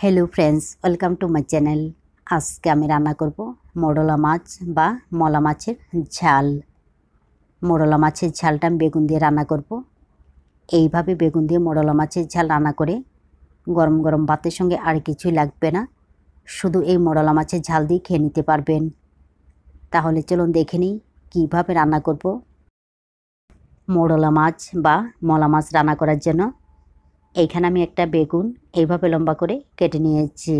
hello friends welcome to my channel আজকে আমি রান্না করব মোড়লা মাছ বা মলা মাছের ঝাল মোরলা মাছের ঝালটা আমি বেগুন দিয়ে রান্না করব এইভাবে বেগুন দিয়ে মড়লা মাছের ঝাল রান্না করে গরম গরম ভাতের সঙ্গে আর কিছুই লাগবে না শুধু এই মড়লা মাছের ঝাল দিয়ে খেয়ে নিতে পারবেন তাহলে চলুন দেখে নিই কীভাবে রান্না করব মোরলা মাছ বা মলা মাছ রান্না করার জন্য এইখানে আমি একটা বেগুন এইভাবে লম্বা করে কেটে নিয়েছি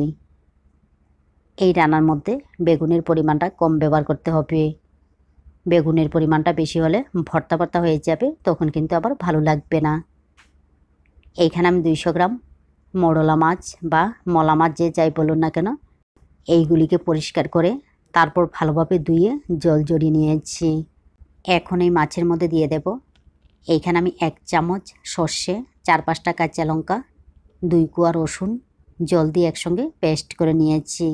এই রান্নার মধ্যে বেগুনের পরিমাণটা কম ব্যবহার করতে হবে বেগুনের পরিমাণটা বেশি হলে ভর্তা ভর্তা হয়ে যাবে তখন কিন্তু আবার ভালো লাগবে না এইখানে আমি দুইশো গ্রাম মড়লা মাছ বা মলা মাছ যে যাই বলুন না কেন এইগুলিকে পরিষ্কার করে তারপর ভালোভাবে ধুয়ে জল জড়িয়ে নিয়েছি এখন এই মাছের মধ্যে দিয়ে দেব এইখানে আমি এক চামচ সর্ষে চার পাঁচটা কাঁচা লঙ্কা দুই কুয়া রসুন জল দিয়ে একসঙ্গে পেস্ট করে নিয়েছি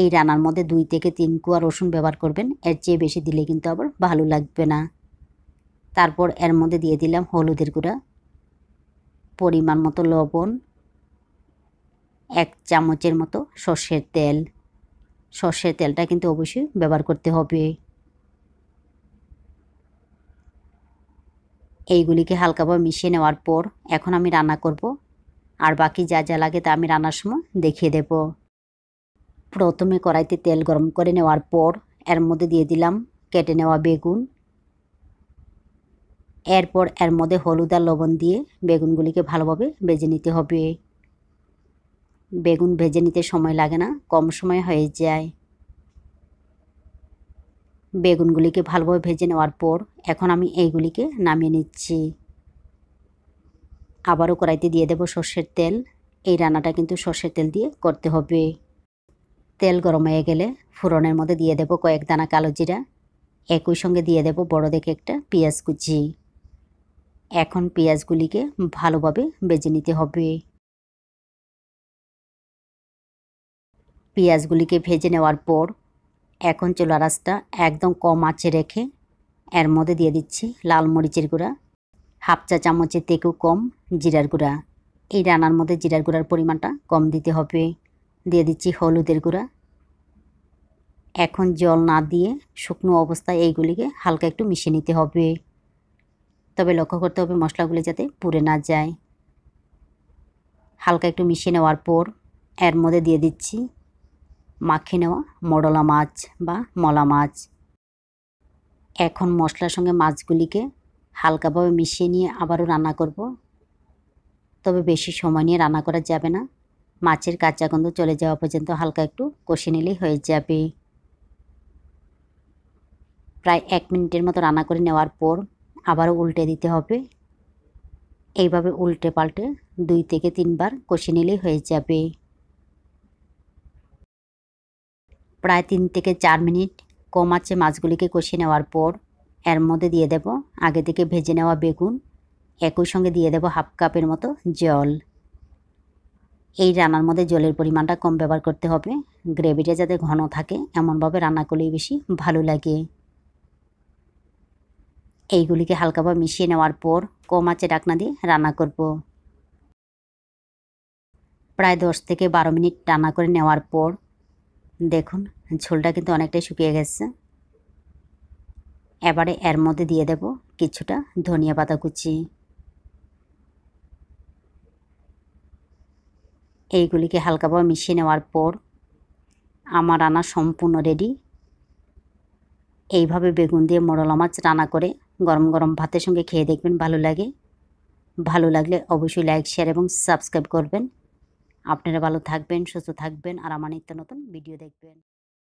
এই রান্নার মধ্যে দুই থেকে তিন কুয়া রসুন ব্যবহার করবেন এর চেয়ে বেশি দিলে কিন্তু আবার ভালো লাগবে না তারপর এর মধ্যে দিয়ে দিলাম হলুদের গুঁড়া পরিমাণ মতো লবণ এক চামচের মতো সর্ষের তেল সর্ষের তেলটা কিন্তু অবশ্যই ব্যবহার করতে হবে এইগুলিকে হালকাভাবে মিশিয়ে নেওয়ার পর এখন আমি রান্না করব আর বাকি যা যা লাগে তা আমি রান্নার সময় দেখিয়ে দেব প্রথমে কড়াইতে তেল গরম করে নেওয়ার পর এর মধ্যে দিয়ে দিলাম কেটে নেওয়া বেগুন এরপর এর মধ্যে হলুদ আর লবণ দিয়ে বেগুনগুলিকে ভালোভাবে ভেজে নিতে হবে বেগুন ভেজে নিতে সময় লাগে না কম সময় হয়ে যায় বেগুনগুলিকে ভালোভাবে ভেজে নেওয়ার পর এখন আমি এইগুলিকে নামিয়ে নিচ্ছি আবারও কড়াইতে দিয়ে দেব সর্ষের তেল এই রান্নাটা কিন্তু সর্ষের তেল দিয়ে করতে হবে তেল গরম হয়ে গেলে ফুরনের মধ্যে দিয়ে দেব কয়েক দানা কালো জিরা একই সঙ্গে দিয়ে দেব বড় দেখে একটা পেঁয়াজ কুচি এখন পেঁয়াজগুলিকে ভালোভাবে বেজে নিতে হবে পেঁয়াজগুলিকে ভেজে নেওয়ার পর এখন চোলা রাস্তা একদম কম আঁচে রেখে এর মধ্যে দিয়ে দিচ্ছি লাল মরিচের গুঁড়া হাফ চা চামচের থেকেও কম জিরার গুঁড়া এই রান্নার মধ্যে জিরার গুঁড়ার পরিমাণটা কম দিতে হবে দিয়ে দিচ্ছি হলুদের গুঁড়া এখন জল না দিয়ে শুকনো অবস্থায় এইগুলিকে হালকা একটু মিশিয়ে নিতে হবে তবে লক্ষ্য করতে হবে মশলাগুলি যাতে পুড়ে না যায় হালকা একটু মিশিয়ে নেওয়ার পর এর মধ্যে দিয়ে দিচ্ছি মাখে নেওয়া মডলা মাছ বা মলা মাছ এখন মশলার সঙ্গে মাছগুলিকে হালকাভাবে মিশিয়ে নিয়ে আবারও রান্না করব তবে বেশি সময় নিয়ে রান্না করা যাবে না মাছের কাঁচা গন্ধ চলে যাওয়া পর্যন্ত হালকা একটু কষে নিলেই হয়ে যাবে প্রায় এক মিনিটের মতো রান্না করে নেওয়ার পর আবারও উল্টে দিতে হবে এইভাবে উল্টে পাল্টে দুই থেকে তিনবার কষে নিলেই হয়ে যাবে প্রায় তিন থেকে চার মিনিট কম আছে মাছগুলিকে কষিয়ে নেওয়ার পর এর মধ্যে দিয়ে দেব আগে থেকে ভেজে নেওয়া বেগুন একই সঙ্গে দিয়ে দেব হাফ কাপের মতো জল এই রান্নার মধ্যে জলের পরিমাণটা কম ব্যবহার করতে হবে গ্রেভিটা যাতে ঘন থাকে এমনভাবে রান্না করলেই বেশি ভালো লাগে এইগুলিকে হালকাভাবে মিশিয়ে নেওয়ার পর কম আছে ডাকনা দিয়ে রান্না করব প্রায় দশ থেকে বারো মিনিট রান্না করে নেওয়ার পর দেখুন ঝোলটা কিন্তু অনেকটাই শুকিয়ে গেছে এবারে এর মধ্যে দিয়ে দেব কিছুটা ধনিয়া পাতা কুচি এইগুলিকে হালকাভাবে মিশিয়ে নেওয়ার পর আমার রান্না সম্পূর্ণ রেডি এইভাবে বেগুন দিয়ে মোরলা মাছ রান্না করে গরম গরম ভাতের সঙ্গে খেয়ে দেখবেন ভালো লাগে ভালো লাগলে অবশ্যই লাইক শেয়ার এবং সাবস্ক্রাইব করবেন আপনারা ভালো থাকবেন সুস্থ থাকবেন আর আমার নিত্য নতুন ভিডিও দেখবেন